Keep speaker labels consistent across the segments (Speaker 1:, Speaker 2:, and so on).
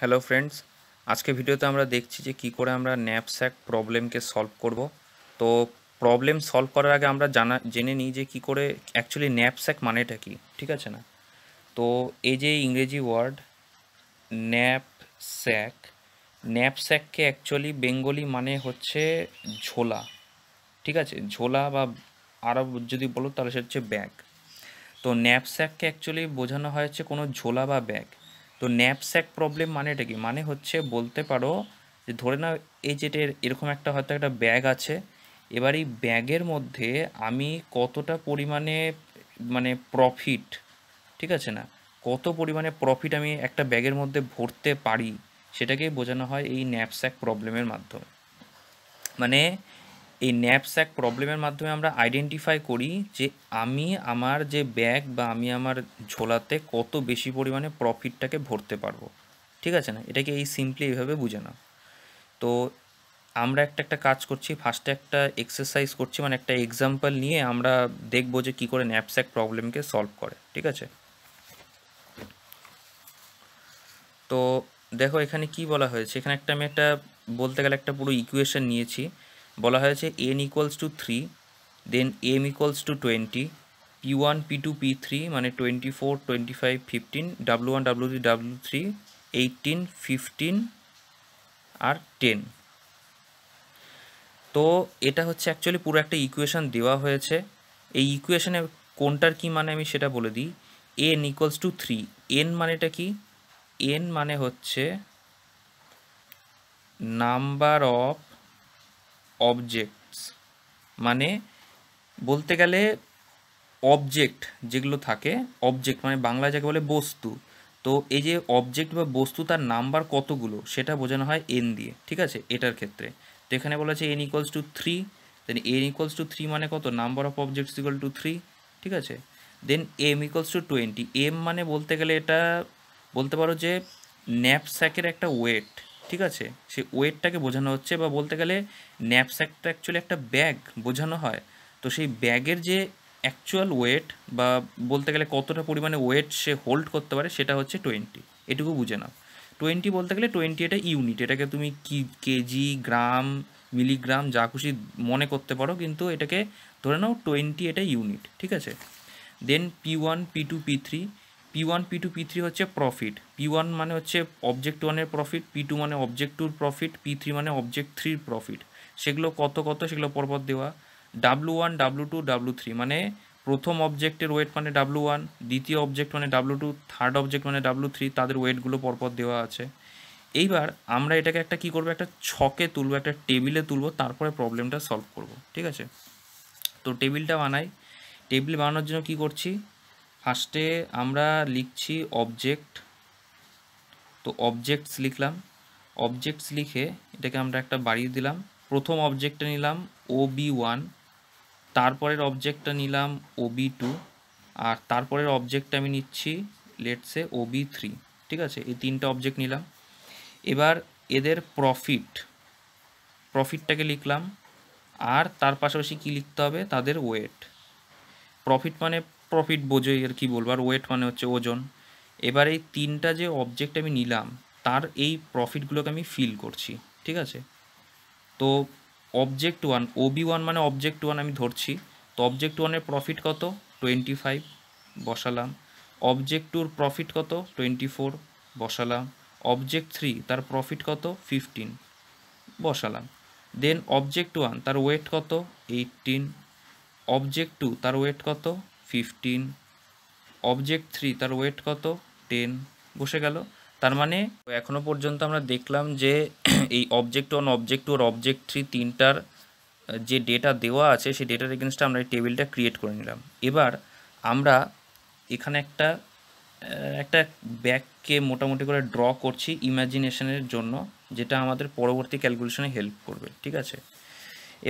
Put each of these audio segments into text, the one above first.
Speaker 1: hello friends আজকে ভিডিওতে আমরা দেখছি যে কি করে আমরা ন্যাপস্যাক প্রবলেমকে সলভ করব তো প্রবলেম সলভ করার আগে আমরা জানা জেনে নিই যে কি করে অ্যাকচুয়ালি ন্যাপস্যাক মানেটা কি ঠিক আছে না তো এই যে ইংরেজি ওয়ার্ড ন্যাপস্যাক ন্যাপস্যাককে অ্যাকচুয়ালি বেঙ্গলি মানে হচ্ছে ঝোলা ঠিক আছে ঝোলা বা আরব যদি বলো তাহলে সেটা হচ্ছে ব্যাগ তো ন্যাপস্যাককে অ্যাকচুয়ালি বোঝানো হয় হচ্ছে কোনো ঝোলা বা ব্যাগ তো ন্যাপস্যাক প্রবলেম মানে এটা কি মানে হচ্ছে বলতে পারো যে ধরে নাও এই যেটা এরকম একটা হয়তো একটা ব্যাগ আছে এবার এই ব্যাগের মধ্যে আমি কতটা পরিমাণে মানে প্রফিট ঠিক আছে না কত পরিমাণে প্রফিট আমি একটা ব্যাগের মধ্যে ভরতে পারি সেটাকেই বোঝানো হয় এই ন্যাপস্যাক প্রবলেমের মাধ্যমে মানে এই ন্যাপস্যাক প্রবলেমের মাধ্যমে আমরা আইডেন্টিফাই করি যে আমি আমার যে ব্যাগ বা আমি আমার ঝোলাতে কত বেশি পরিমাণে প্রফিটটাকে ভরতে পারবো ঠিক আছে না এটাকে এই সিম্পলি এইভাবে বুঝে না তো আমরা একটা একটা কাজ করছি ফার্স্টে একটা এক্সারসাইজ করছি মানে একটা এক্সাম্পল নিয়ে আমরা দেখব যে কী করে ন্যাপস্যাক প্রবলেমকে সলভ করে ঠিক আছে তো দেখো এখানে কি বলা হয়েছে এখানে একটা আমি একটা বলতে গেলে একটা পুরো ইকুয়েশন নিয়েছি বলা হয়েছে N equals to three then M equals to twenty P one P two P three মানে twenty four twenty five fifteen W one W three W three eighteen fifteen আর টেন তো এটা হচ্ছে অ্যাকচুয়ালি পুরো একটা ইকুয়েশান দেওয়া হয়েছে এই ইকুয়েশানে কোনটার কি মানে আমি সেটা বলে দিই N equals to three N মানেটা কি এন মানে হচ্ছে নাম্বার অফ অবজেক্টস মানে বলতে গেলে অবজেক্ট যেগুলো থাকে অবজেক্ট মানে বাংলা যাকে বলে বস্তু তো এই যে অবজেক্ট বা বস্তু তার নাম্বার কতগুলো সেটা বোঝানো হয় এন দিয়ে ঠিক আছে এটার ক্ষেত্রে তো এখানে বলা আছে N equals to three then N equals to three মানে কত number of objects equal to three ঠিক আছে then M equals to twenty M মানে বলতে গেলে এটা বলতে পারো যে ন্যাপস্যাকের একটা ওয়েট ঠিক আছে সে ওয়েটটাকে বোঝানো হচ্ছে বা বলতে গেলে ন্যাপস্যাকটা অ্যাকচুয়ালি একটা ব্যাগ বোঝানো হয় তো সেই ব্যাগের যে অ্যাকচুয়াল ওয়েট বা বলতে গেলে কতটা পরিমাণে ওয়েট সে হোল্ড করতে পারে সেটা হচ্ছে টোয়েন্টি এটুকু বুঝে নাও টোয়েন্টি বলতে গেলে টোয়েন্টি এটা ইউনিট এটাকে তুমি কি কেজি গ্রাম মিলিগ্রাম যা খুশি মনে করতে পারো কিন্তু এটাকে ধরে নাও টোয়েন্টি এটা ইউনিট ঠিক আছে then P one P two P three P one P two P three হচ্ছে প্রফিট পি ওয়ান মানে হচ্ছে অবজেক্ট ওয়ানের প্রফিট পি টু মানে অবজেক্ট টুর প্রফিট পি থ্রি মানে অবজেক্ট থ্রির প্রফিট সেগুলো কত কত সেগুলো পরপর দেওয়া W one W two W three মানে প্রথম অবজেক্টের ওয়েট মানে ডাব্লু ওয়ান দ্বিতীয় অবজেক্ট মানে ডাব্লু টু থার্ড অবজেক্ট মানে ডাব্লু থ্রি তাদের ওয়েটগুলো পরপর দেওয়া আছে এইবার আমরা এটাকে একটা কি করবো একটা ছকে তুলব একটা টেবিলে তুলব তারপরে প্রবলেমটা সলভ করব ঠিক আছে তো টেবিলটা বানাই টেবিল বানানোর জন্য কি করছি ফার্স্টে আমরা লিখছি অবজেক্ট তো অবজেক্টস লিখলাম অবজেক্টস লিখে এটাকে আমরা একটা বাড়িয়ে দিলাম প্রথম অবজেক্টটা নিলাম ও ওয়ান তারপরের অবজেক্টটা নিলাম ও টু আর তারপরের অবজেক্টটা আমি নিচ্ছি লেটসে ও বি থ্রি ঠিক আছে এই তিনটা অবজেক্ট নিলাম এবার এদের প্রফিট প্রফিটটাকে লিখলাম আর তার পাশাপাশি কী লিখতে হবে তাদের ওয়েট প্রফিট মানে প্রফিট বোঝোই আর কি বলবো আর ওয়েট মানে হচ্ছে ওজন এবার এই তিনটা যে অবজেক্ট আমি নিলাম তার এই প্রফিটগুলোকে আমি ফিল করছি ঠিক আছে তো অবজেক্ট ওয়ান ওবি ওয়ান মানে অবজেক্ট ওয়ান আমি ধরছি তো অবজেক্ট ওয়ানের প্রফিট কত টোয়েন্টি ফাইভ বসালাম অবজেক্ট টুর প্রফিট কত টোয়েন্টি ফোর বসালাম অবজেক্ট থ্রি তার প্রফিট কত ফিফটিন বসালাম দেন অবজেক্ট ওয়ান তার ওয়েট কত এইটিন অবজেক্ট টু তার ওয়েট কত ফিফটিন অবজেক্ট থ্রি তার ওয়েট কত টেন বসে গেল তার মানে এখনও পর্যন্ত আমরা দেখলাম যে এই অবজেক্ট ওয়ান অবজেক্ট টু আর অবজেক্ট থ্রি তিনটার যে ডেটা দেওয়া আছে সেই ডেটার এগেনস্টে আমরা এই টেবিলটা ক্রিয়েট করে নিলাম এবার আমরা এখানে একটা একটা ব্যাককে মোটামুটি করে ড্র করছি ইমাজিনেশনের জন্য যেটা আমাদের পরবর্তী ক্যালকুলেশনে হেল্প করবে ঠিক আছে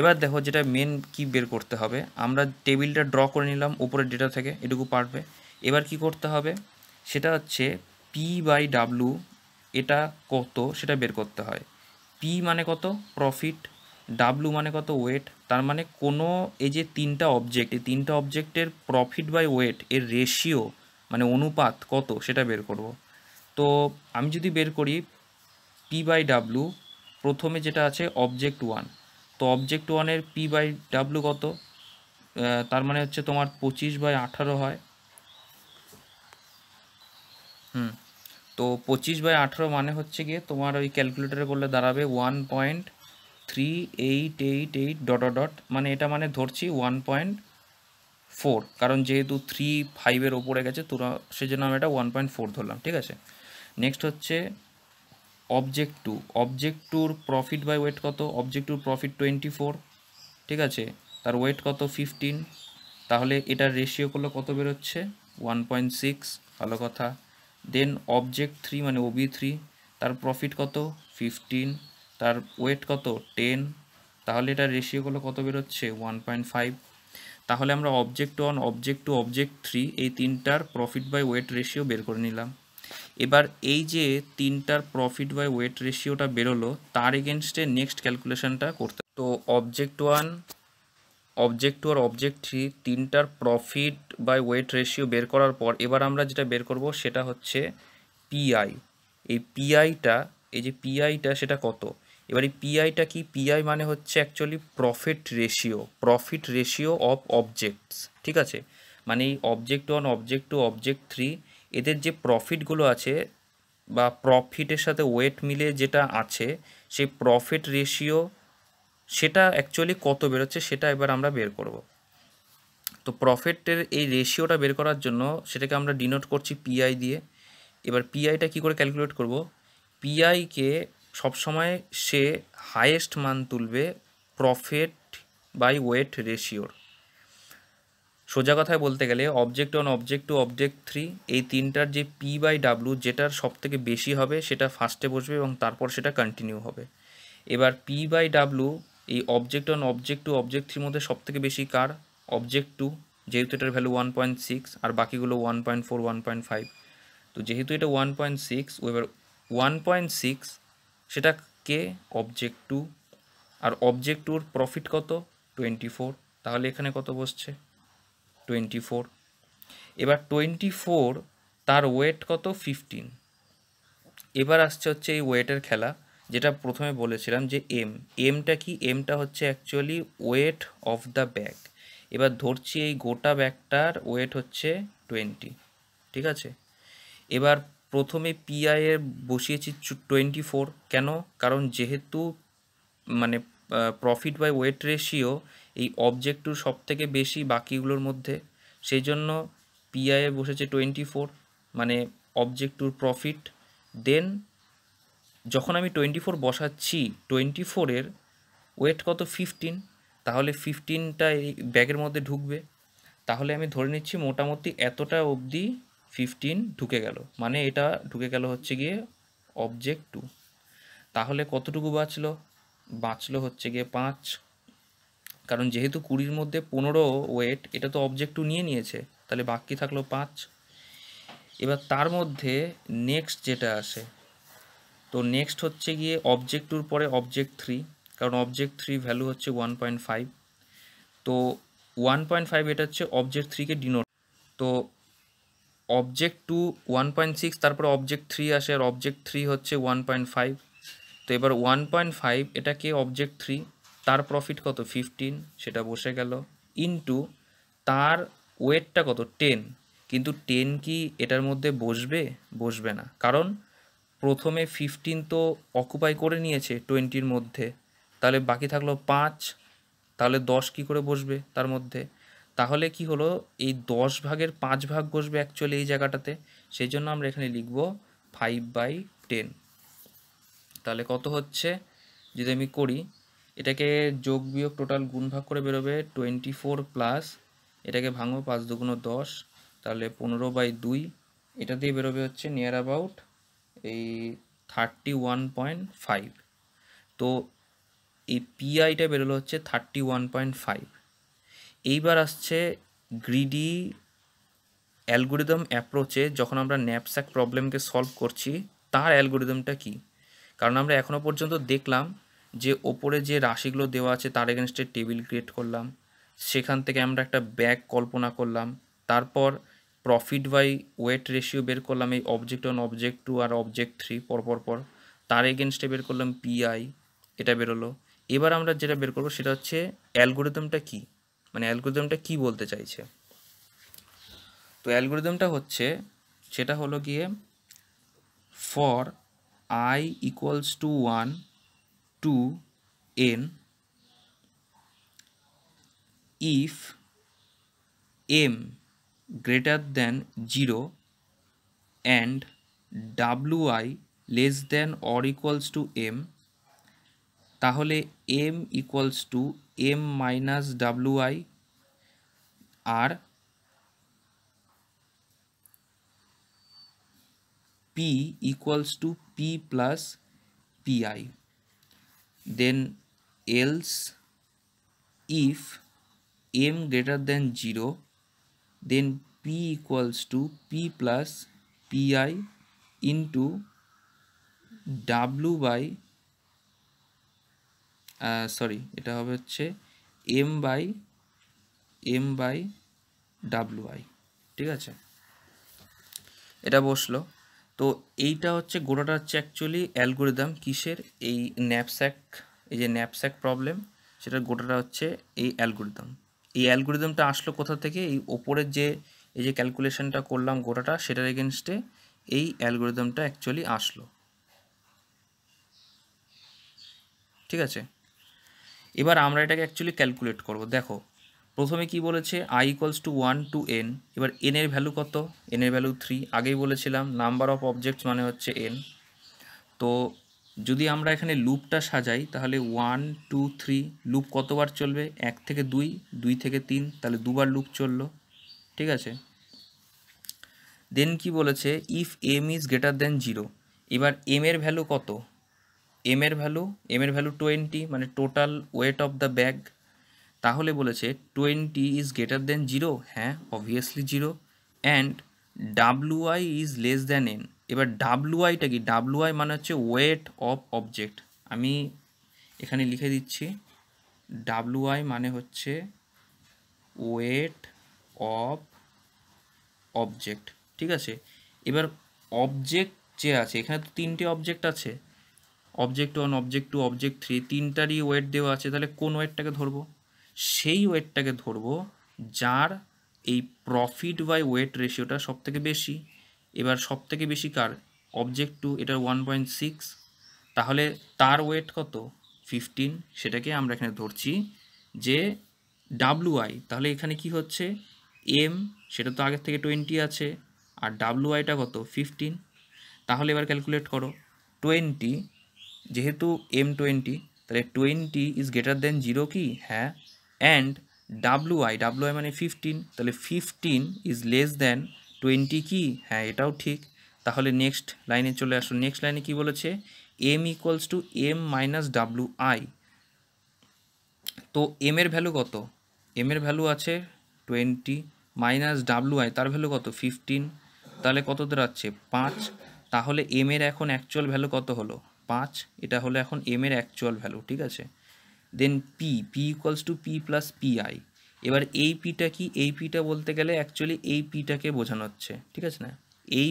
Speaker 1: এবার দেখো যেটা মেন কি বের করতে হবে আমরা টেবিলটা ড্র করে নিলাম উপরের ডেটা থেকে এটুকু পারবে এবার কি করতে হবে সেটা হচ্ছে পি বাই ডাব্লু এটা কত সেটা বের করতে হয় পি মানে কত প্রফিট ডাব্লু মানে কত ওয়েট তার মানে কোনো এই যে তিনটা অবজেক্ট এই তিনটা অবজেক্টের প্রফিট বাই ওয়েট এর রেশিও মানে অনুপাত কত সেটা বের করব তো আমি যদি বের করি পি বাই ডাব্লু প্রথমে যেটা আছে অবজেক্ট ওয়ান তো অবজেক্ট ওয়ানের পি বাই ডাব্লু কত তার মানে হচ্ছে তোমার পঁচিশ বাই আঠারো হয় হুম তো পঁচিশ বাই আঠারো মানে হচ্ছে গিয়ে তোমার ওই ক্যালকুলেটারে করলে দাঁড়াবে one point three eight eight eight dot dot মানে এটা মানে ধরছি ওয়ান পয়েন্ট ফোর কারণ যেহেতু থ্রি ফাইভের ওপরে গেছে তোরা সেজন্য আমি এটা ওয়ান পয়েন্ট ফোর ধরলাম ঠিক আছে নেক্সট হচ্ছে অবজেক্ট টু অবজেক্ট টুর প্রফিট বাই ওয়েট কত অবজেক্ট টুর প্রফিট টোয়েন্টি ফোর ঠিক আছে তার ওয়েট কত ফিফটিন তাহলে এটার রেশিও করলে কত বেরোচ্ছে ওয়ান পয়েন্ট সিক্স ভালো কথা দেন অবজেক্ট থ্রি মানে ওবি থ্রি তার প্রফিট কত ফিফটিন তার ওয়েট কত টেন তাহলে এটার রেশিও করলে কত বেরোচ্ছে ওয়ান পয়েন্ট ফাইভ তাহলে আমরা object one object two object three এই তিনটার প্রফিট বাই ওয়েট রেশিও বের করে নিলাম এবার এই যে তিনটার প্রফিট বাই ওয়েট রেশিওটা বেরোলো তার এগেনস্টে নেক্সট ক্যালকুলেশনটা করতে তো অবজেক্ট ওয়ান অবজেক্ট টু আর অবজেক্ট থ্রি তিনটার প্রফিট বাই ওয়েট রেশিও বের করার পর এবার আমরা যেটা বের করব সেটা হচ্ছে পিআই এই পিআইটা এই যে পিআইটা সেটা কত এবার এই পিআইটা কি পিআই মানে হচ্ছে actually profit ratio profit ratio of objects ঠিক আছে মানে এই object one object two object three এদের যে প্রফিটগুলো আছে বা প্রফিটের সাথে ওয়েট মিলে যেটা আছে সেই প্রফিট রেশিও সেটা অ্যাকচুয়ালি কত বেরোচ্ছে সেটা এবার আমরা বের করব তো প্রফিটের এই রেশিওটা বের করার জন্য সেটাকে আমরা ডিনোট করছি পিআই দিয়ে এবার পিআইটা কি করে ক্যালকুলেট করব পিআইকে সবসময় সে হায়েস্ট মান তুলবে প্রফিট বাই ওয়েট রেশিওর সোজা কথায় বলতে গেলে object one object two object three এই তিনটার যে পি বাই ডাব্লু যেটার সবথেকে বেশি হবে সেটা ফার্স্টে বসবে এবং তারপর সেটা কন্টিনিউ হবে এবার পি বাই ডাব্লু এই object one object two object থ্রির মধ্যে সবথেকে বেশি কার অবজেক্ট টু যেহেতু এটার ভ্যালু ওয়ান পয়েন্ট সিক্স আর বাকিগুলো one point four one point five তো যেহেতু এটা ওয়ান পয়েন্ট সিক্স ও এবার ওয়ান পয়েন্ট সিক্স সেটা কে অবজেক্ট টু আর অবজেক্ট টুর প্রফিট কত টোয়েন্টি ফোর তাহলে এখানে কত বসছে টোয়েন্টি ফোর এবার টোয়েন্টি ফোর তার ওয়েট কত ফিফটিন এবার আসছে হচ্ছে এই ওয়েটের খেলা যেটা প্রথমে বলেছিলাম যে এম এমটা কি এমটা হচ্ছে actually weight of the bag এবার ধরছি এই গোটা ব্যাগটার ওয়েট হচ্ছে টোয়েন্টি ঠিক আছে এবার প্রথমে পিআইয়ে বসিয়েছি টোয়েন্টি ফোর কেন কারণ যেহেতু মানে প্রফিট বাই ওয়েট রেশিও এই অবজেক্ট সব থেকে বেশি বাকিগুলোর মধ্যে সেই জন্য পিআইয়ে বসেছে টোয়েন্টি ফোর মানে অবজেক্ট টুর প্রফিট দেন যখন আমি টোয়েন্টি ফোর বসাচ্ছি টোয়েন্টি ফোরের ওয়েট কত ফিফটিন তাহলে ফিফটিনটা এই ব্যাগের মধ্যে ঢুকবে তাহলে আমি ধরে নিচ্ছি মোটামুটি এতটা অবধি ফিফটিন ঢুকে গেল মানে এটা ঢুকে গেল হচ্ছে গিয়ে অবজেক্ট টু তাহলে কতটুকু বাঁচলো বাঁচলো হচ্ছে গিয়ে পাঁচ কারণ যেহেতু কুড়ির মধ্যে পনেরো ওয়েট এটা তো অবজেক্ট টু নিয়ে নিয়েছে তাহলে বাকি থাকলো পাঁচ এবার তার মধ্যে নেক্সট যেটা আসে তো নেক্সট হচ্ছে গিয়ে অবজেক্ট টুর পরে অবজেক্ট থ্রি কারণ অবজেক্ট থ্রি ভ্যালু হচ্ছে ওয়ান পয়েন্ট ফাইভ তো ওয়ান পয়েন্ট ফাইভ এটা হচ্ছে অবজেক্ট থ্রিকে ডিনোট তো object two one point six তারপরে অবজেক্ট থ্রি আসে আর অবজেক্ট থ্রি হচ্ছে ওয়ান পয়েন্ট ফাইভ তো এবার ওয়ান পয়েন্ট ফাইভ এটাকে অবজেক্ট থ্রি তার প্রফিট কত ফিফটিন সেটা বসে গেল ইনটু তার ওয়েটটা কত টেন কিন্তু টেন কি এটার মধ্যে বসবে বসবে না কারণ প্রথমে ফিফটিন তো অকুপাই করে নিয়েছে টোয়েন্টির মধ্যে তাহলে বাকি থাকলো পাঁচ তাহলে দশ কি করে বসবে তার মধ্যে তাহলে কি হলো এই দশ ভাগের পাঁচ ভাগ বসবে অ্যাকচুয়ালি এই জায়গাটাতে সেই জন্য আমরা এখানে লিখব ফাইভ বাই টেন তাহলে কত হচ্ছে যদি আমি করি এটাকে যোগ বিয়োগ টোটাল গুণ ভাগ করে বেরোবে টোয়েন্টি ফোর প্লাস এটাকে ভাঙো পাঁচ দুগুণ দশ তাহলে পনেরো বাই দুই এটা দিয়ে বেরোবে হচ্ছে নিয়ার অ্যাবাউট এই থার্টি ওয়ান পয়েন্ট ফাইভ তো এই পিআইটা বেরোলো হচ্ছে থার্টি ওয়ান পয়েন্ট ফাইভ এইবার আসছে গ্রিডি অ্যালগোরিদম অ্যাপ্রোচে যখন আমরা ন্যাপস্যাক প্রবলেমকে সলভ করছি তার অ্যালগোরিদমটা কি কারণ আমরা এখনও পর্যন্ত দেখলাম যে ওপরে যে রাশিগুলো দেওয়া আছে তার এগেনস্টে টেবিল ক্রিয়েট করলাম সেখান থেকে আমরা একটা ব্যাগ কল্পনা করলাম তারপর প্রফিট বাই ওয়েট রেশিও বের করলাম এই অবজেক্ট ওয়ান অবজেক্ট টু আর অবজেক্ট থ্রি পরপর পর তার এগেনস্টে বের করলাম পিআই এটা বেরোলো এবার আমরা যেটা বের করবো সেটা হচ্ছে অ্যালগোরিদমটা কি মানে অ্যালগোরিদমটা কি বলতে চাইছে তো অ্যালগোরিদমটা হচ্ছে সেটা হলো গিয়ে for I equals to one to n if m greater than 0 and wi less than or equals to m তাহলে m equals to m minus wi আর p equals to p plus pi then else if M greater than zero then P equals to P plus pi into W by sorry এটা হবে হচ্ছে M by M by W I ঠিক আছে এটা বসলো তো এইটা হচ্ছে গোটাটা হচ্ছে অ্যাকচুয়ালি অ্যালগোরিদম কিসের এই ন্যাপস্যাক এই যে ন্যাপস্যাক প্রবলেম সেটা গোটাটা হচ্ছে এই অ্যালগোরিদম এই অ্যালগোরিদমটা আসলো কোথা থেকে এই ওপরের যে এই যে ক্যালকুলেশানটা করলাম গোটাটা সেটার এগেনস্টে এই অ্যালগোরিদমটা অ্যাকচুয়ালি আসলো ঠিক আছে এবার আমরা এটাকে অ্যাকচুয়ালি ক্যালকুলেট করব দেখো প্রথমে কি বলেছে I equals to one to N এবার এনের ভ্যালু কত এনের ভ্যালু থ্রি আগেই বলেছিলাম নাম্বার অফ অবজেক্টস মানে হচ্ছে এন তো যদি আমরা এখানে লুপটা সাজাই তাহলে ওয়ান টু থ্রি লুপ কতবার চলবে এক থেকে দুই দুই থেকে তিন তাহলে দুবার লুপ চলল ঠিক আছে দেন কি বলেছে if M is greater than zero এবার এমের ভ্যালু কত এমের ভ্যালু এম এর ভ্যালু টোয়েন্টি মানে total weight of the bag তাহলে বলেছে twenty is greater than zero হ্যাঁ obviously zero and I is less than N এবার আইটা কি আই মানে হচ্ছে ওয়েট অফ অবজেক্ট আমি এখানে লিখে দিচ্ছি আই মানে হচ্ছে ওয়েট অফ অবজেক্ট ঠিক আছে এবার অবজেক্ট যে আছে এখানে তো তিনটে অবজেক্ট আছে object one object two object three তিনটারই ওয়েট দেওয়া আছে তাহলে কোন ওয়েটটাকে ধরবো সেই ওয়েটটাকে ধরবো যার এই প্রফিট বাই ওয়েট রেশিওটা থেকে বেশি এবার সব থেকে বেশি কার অবজেক্ট টু এটার ওয়ান পয়েন্ট সিক্স তাহলে তার ওয়েট কত ফিফটিন সেটাকে আমরা এখানে ধরছি যে ডাব্লু আই তাহলে এখানে কি হচ্ছে এম সেটা তো আগের থেকে টোয়েন্টি আছে আর ডাব্লু আইটা কত ফিফটিন তাহলে এবার ক্যালকুলেট করো টোয়েন্টি যেহেতু এম টোয়েন্টি তাহলে twenty is greater than zero কি হ্যাঁ and W I W I মানে ফিফটিন তাহলে fifteen is less than twenty কি হ্যাঁ এটাও ঠিক তাহলে নেক্সট লাইনে চলে আসো নেক্সট লাইনে কি বলেছে M equals to M minus W I তো এম এর ভ্যালু কত এম এর ভ্যালু আছে টোয়েন্টি মাইনাস ডাব্লু আই তার ভ্যালু কত ফিফটিন তাহলে কত দাঁড়াচ্ছে পাঁচ তাহলে এম এর এখন অ্যাকচুয়াল ভ্যালু কত হলো পাঁচ এটা হলো এখন এম এর অ্যাকচুয়াল ভ্যালু ঠিক আছে then P P equals to P plus pi এবার এই পিটা কি এই পিটা বলতে গেলে অ্যাকচুয়ালি এই পিটাকে বোঝানো হচ্ছে ঠিক আছে না এই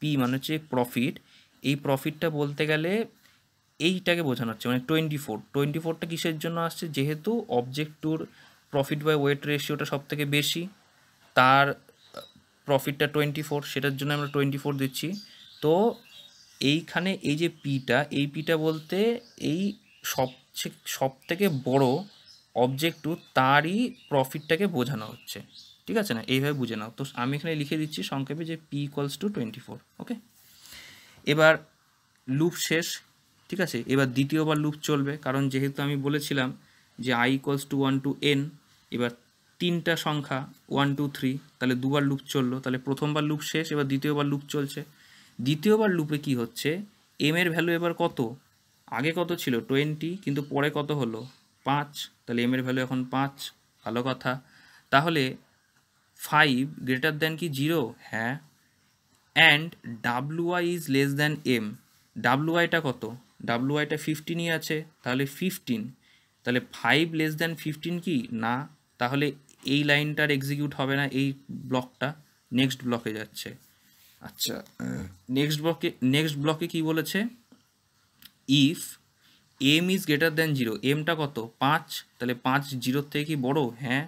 Speaker 1: পি মানে হচ্ছে প্রফিট এই প্রফিটটা বলতে গেলে এইটাকে বোঝানো হচ্ছে মানে টোয়েন্টি ফোর টোয়েন্টি ফোরটা কিসের জন্য আসছে যেহেতু অবজেক্ট টুর প্রফিট বাই ওয়েট রেশিওটা সব থেকে বেশি তার প্রফিটটা টোয়েন্টি ফোর সেটার জন্য আমরা টোয়েন্টি ফোর দিচ্ছি তো এইখানে এই যে পিটা এই পিটা বলতে এই সবচেয়ে সব থেকে বড়ো অবজেক্টু তারই প্রফিটটাকে বোঝানো হচ্ছে ঠিক আছে না এইভাবে বুঝে নাও তো আমি এখানে লিখে দিচ্ছি সংক্ষেপে যে P equals to twenty four okay এবার লুপ শেষ ঠিক আছে এবার দ্বিতীয়বার লুপ চলবে কারণ যেহেতু আমি বলেছিলাম যে I equals to one to N এবার তিনটা সংখ্যা ওয়ান টু থ্রি তাহলে দুবার লুপ চললো তাহলে প্রথমবার লুপ শেষ এবার দ্বিতীয়বার লুপ চলছে দ্বিতীয়বার লুপে কি হচ্ছে এম এর ভ্যালু এবার কত আগে কত ছিল টোয়েন্টি কিন্তু পরে কত হলো পাঁচ তাহলে এম এর ভ্যালু এখন পাঁচ ভালো কথা তাহলে ফাইভ গ্রেটার দ্যান কি জিরো হ্যাঁ and W I is less than M আইটা কত আইটা ফিফটিনই আছে তাহলে ফিফটিন তাহলে ফাইভ লেস দ্যান ফিফটিন কি না তাহলে এই লাইনটার এক্সিকিউট হবে না এই ব্লকটা নেক্সট ব্লকে যাচ্ছে আচ্ছা নেক্সট ব্লকে নেক্সট ব্লকে কি বলেছে if M is greater than zero এমটা কত পাঁচ তাহলে পাঁচ জিরোর থেকে কি বড়ো হ্যাঁ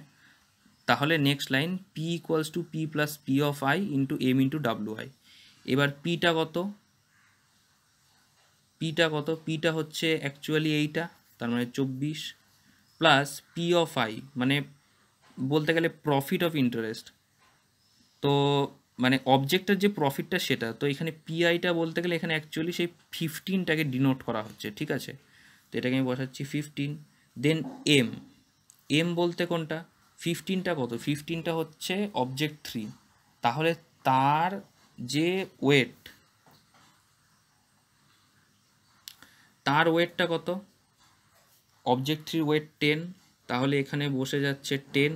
Speaker 1: তাহলে next line P equals to P plus P of I into M into W I এবার পিটা কত পিটা কত পিটা হচ্ছে অ্যাকচুয়ালি এইটা তার মানে চব্বিশ প্লাস পি অফ আই মানে বলতে গেলে প্রফিট অফ ইন্টারেস্ট তো মানে অবজেক্টের যে প্রফিটটা সেটা তো এখানে পিআইটা বলতে গেলে এখানে অ্যাকচুয়ালি সেই ফিফটিনটাকে ডিনোট করা হচ্ছে ঠিক আছে তো এটাকে আমি বসাচ্ছি ফিফটিন দেন এম এম বলতে কোনটা ফিফটিনটা কত ফিফটিনটা হচ্ছে অবজেক্ট থ্রি তাহলে তার যে ওয়েট তার ওয়েটটা কত অবজেক্ট থ্রির ওয়েট টেন তাহলে এখানে বসে যাচ্ছে টেন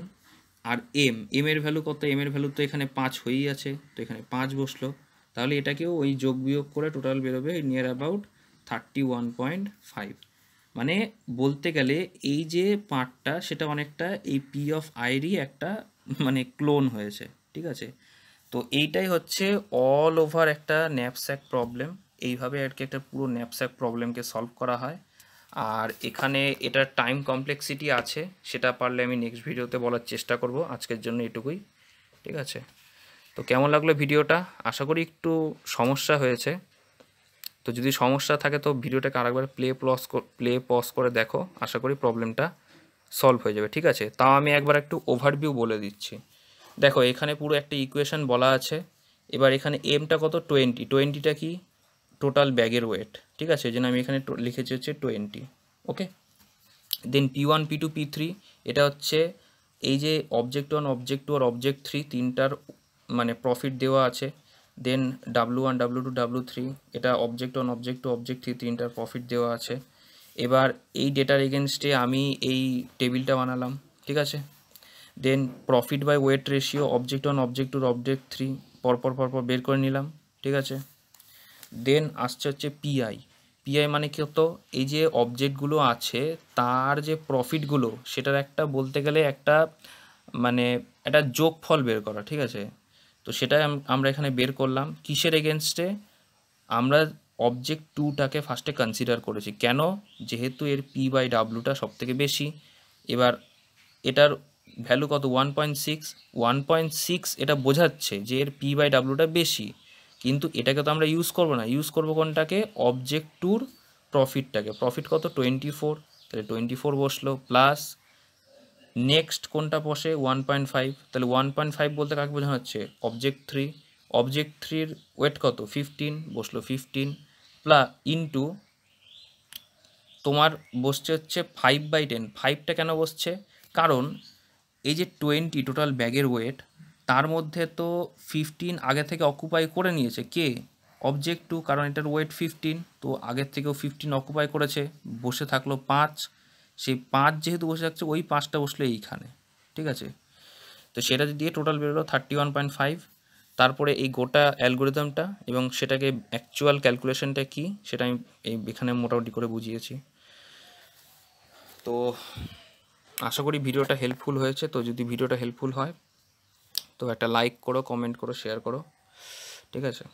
Speaker 1: আর এম এম এর ভ্যালু কত এম এর ভ্যালু তো এখানে পাঁচ হয়েই আছে তো এখানে পাঁচ বসলো তাহলে এটাকেও ওই যোগ বিয়োগ করে টোটাল বেরোবে near about thirty one point five মানে বলতে গেলে এই যে পার্টটা সেটা অনেকটা এই পি অফ আইরই একটা মানে ক্লোন হয়েছে ঠিক আছে তো এইটাই হচ্ছে অল ওভার একটা ন্যাপস্যাক প্রবলেম এইভাবে আর কি একটা পুরো ন্যাপস্যাক প্রবলেমকে সলভ করা হয় আর এখানে এটার টাইম কমপ্লেক্সিটি আছে সেটা পারলে আমি নেক্সট ভিডিওতে বলার চেষ্টা করব আজকের জন্য এটুকুই ঠিক আছে তো কেমন লাগলো ভিডিওটা আশা করি একটু সমস্যা হয়েছে তো যদি সমস্যা থাকে তো ভিডিওটাকে আরেকবার প্লে প্লস প্লে পজ করে দেখো আশা করি প্রবলেমটা সলভ হয়ে যাবে ঠিক আছে তাও আমি একবার একটু ওভারভিউ বলে দিচ্ছি দেখো এখানে পুরো একটা ইকুয়েশন বলা আছে এবার এখানে এমটা কত টোয়েন্টি টোয়েন্টিটা কি টোটাল ব্যাগের ওয়েট ঠিক আছে এই জন্য আমি এখানে লিখেছি হচ্ছে twenty okay then P one P two P three এটা হচ্ছে এই যে অবজেক্ট ওয়ান অবজেক্ট টু আর অবজেক্ট থ্রি তিনটার মানে প্রফিট দেওয়া আছে then W one W two W three এটা object one object two object three তিনটার প্রফিট দেওয়া আছে এবার এই ডেটার এগেনস্টে আমি এই টেবিলটা বানালাম ঠিক আছে then profit by weight ratio object one object টুর অবজেক্ট থ্রি পরপর পরপর বের করে নিলাম ঠিক আছে দেন আসছে হচ্ছে পিআই পিআই মানে কি হতো এই যে অবজেক্টগুলো আছে তার যে প্রফিটগুলো সেটার একটা বলতে গেলে একটা মানে একটা যোগফল বের করা ঠিক আছে তো সেটাই আমরা এখানে বের করলাম কিসের এগেনস্টে আমরা অবজেক্ট টুটাকে ফার্স্টে কনসিডার করেছি কেন যেহেতু এর পি বাই ডাব্লুটা থেকে বেশি এবার এটার ভ্যালু কত one point six one point six এটা বোঝাচ্ছে যে এর পি বাই ডাব্লুটা বেশি কিন্তু এটাকে তো আমরা ইউজ করব না ইউজ করব কোনটাকে অবজেক্ট টুর প্রফিটটাকে প্রফিট কত টোয়েন্টি ফোর তাহলে টোয়েন্টি ফোর বসলো প্লাস নেক্সট কোনটা বসে ওয়ান পয়েন্ট ফাইভ তাহলে ওয়ান পয়েন্ট ফাইভ বলতে কাকে বোঝানো হচ্ছে অবজেক্ট থ্রি অবজেক্ট থ্রির ওয়েট কত ফিফটিন বসলো ফিফটিন প্লাস ইন্টু তোমার বসছে হচ্ছে ফাইভ বাই টেন ফাইভটা কেন বসছে কারণ এই যে টোয়েন্টি টোটাল ব্যাগের ওয়েট তার মধ্যে তো ফিফটিন আগে থেকে অকুপাই করে নিয়েছে কে অবজেক্ট টু কারণ এটার ওয়েট ফিফটিন তো আগের থেকেও ফিফটিন অকুপাই করেছে বসে থাকলো পাঁচ সেই পাঁচ যেহেতু বসে থাকছে ওই পাঁচটা বসলো এইখানে ঠিক আছে তো সেটা দিয়ে টোটাল বেরোলো থার্টি ওয়ান পয়েন্ট ফাইভ তারপরে এই গোটা অ্যালগোরিদমটা এবং সেটাকে অ্যাকচুয়াল ক্যালকুলেশনটা কি সেটা আমি এখানে মোটামুটি করে বুঝিয়েছি তো আশা করি ভিডিওটা হেল্পফুল হয়েছে তো যদি ভিডিওটা হেল্পফুল হয় তো একটা লাইক করো কমেন্ট করো শেয়ার করো ঠিক আছে